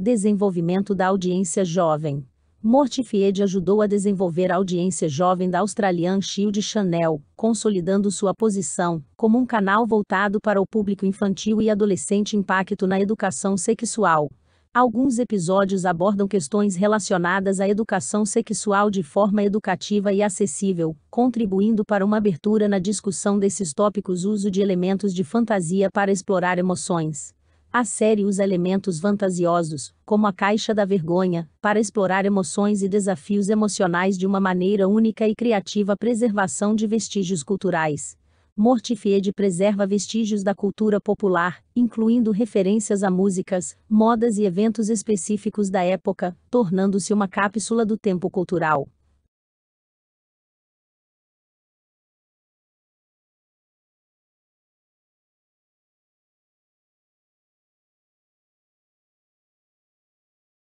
Desenvolvimento da audiência jovem. Mortified ajudou a desenvolver a audiência jovem da Australian Shield Channel, consolidando sua posição como um canal voltado para o público infantil e adolescente impacto na educação sexual. Alguns episódios abordam questões relacionadas à educação sexual de forma educativa e acessível, contribuindo para uma abertura na discussão desses tópicos uso de elementos de fantasia para explorar emoções a série usa elementos fantasiosos, como a caixa da vergonha, para explorar emoções e desafios emocionais de uma maneira única e criativa preservação de vestígios culturais. Mortified preserva vestígios da cultura popular, incluindo referências a músicas, modas e eventos específicos da época, tornando-se uma cápsula do tempo cultural.